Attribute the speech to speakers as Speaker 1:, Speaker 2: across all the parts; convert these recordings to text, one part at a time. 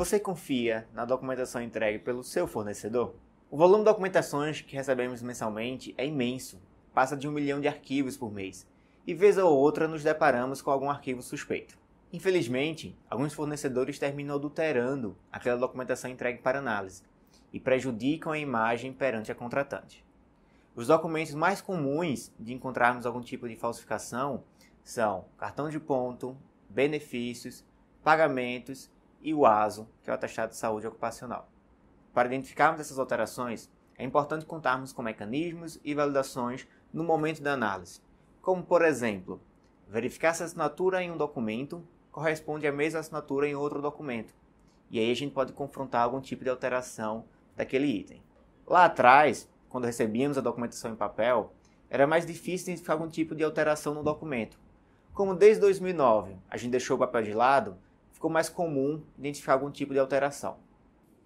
Speaker 1: Você confia na documentação entregue pelo seu fornecedor? O volume de documentações que recebemos mensalmente é imenso, passa de um milhão de arquivos por mês, e vez ou outra nos deparamos com algum arquivo suspeito. Infelizmente, alguns fornecedores terminam adulterando aquela documentação entregue para análise e prejudicam a imagem perante a contratante. Os documentos mais comuns de encontrarmos algum tipo de falsificação são cartão de ponto, benefícios, pagamentos e o ASO, que é o Atestado de Saúde Ocupacional. Para identificarmos essas alterações, é importante contarmos com mecanismos e validações no momento da análise, como, por exemplo, verificar se a assinatura em um documento corresponde à mesma assinatura em outro documento, e aí a gente pode confrontar algum tipo de alteração daquele item. Lá atrás, quando recebíamos a documentação em papel, era mais difícil identificar algum tipo de alteração no documento. Como desde 2009 a gente deixou o papel de lado, ficou mais comum identificar algum tipo de alteração.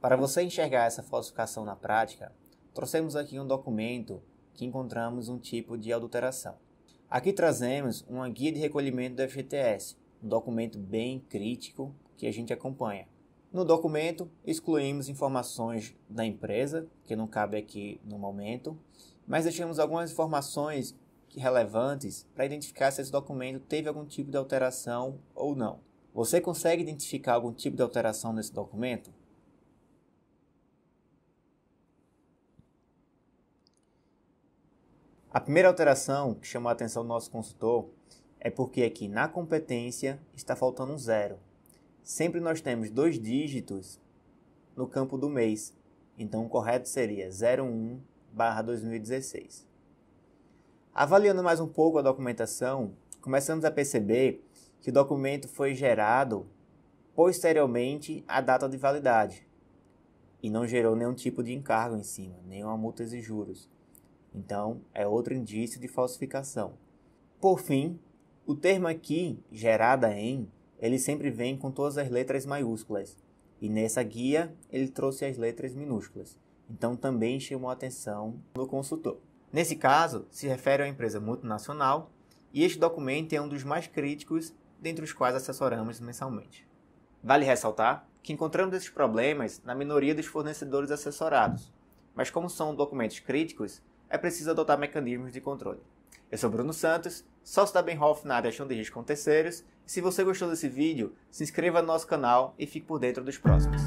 Speaker 1: Para você enxergar essa falsificação na prática, trouxemos aqui um documento que encontramos um tipo de adulteração. Aqui trazemos uma guia de recolhimento do FGTS, um documento bem crítico que a gente acompanha. No documento, excluímos informações da empresa, que não cabe aqui no momento, mas deixamos algumas informações relevantes para identificar se esse documento teve algum tipo de alteração ou não. Você consegue identificar algum tipo de alteração nesse documento? A primeira alteração que chamou a atenção do nosso consultor é porque aqui na competência está faltando um zero. Sempre nós temos dois dígitos no campo do mês, então o correto seria 01 barra 2016. Avaliando mais um pouco a documentação, começamos a perceber que o documento foi gerado posteriormente à data de validade e não gerou nenhum tipo de encargo em cima, nenhuma multa e juros. Então, é outro indício de falsificação. Por fim, o termo aqui, gerada em, ele sempre vem com todas as letras maiúsculas, e nessa guia ele trouxe as letras minúsculas. Então, também chamou a atenção do consultor. Nesse caso, se refere a uma empresa multinacional, e este documento é um dos mais críticos dentre os quais assessoramos mensalmente. Vale ressaltar que encontramos esses problemas na minoria dos fornecedores assessorados, mas como são documentos críticos, é preciso adotar mecanismos de controle. Eu sou Bruno Santos, sócio da Benhoff na área de risco com terceiros, e se você gostou desse vídeo, se inscreva no nosso canal e fique por dentro dos próximos.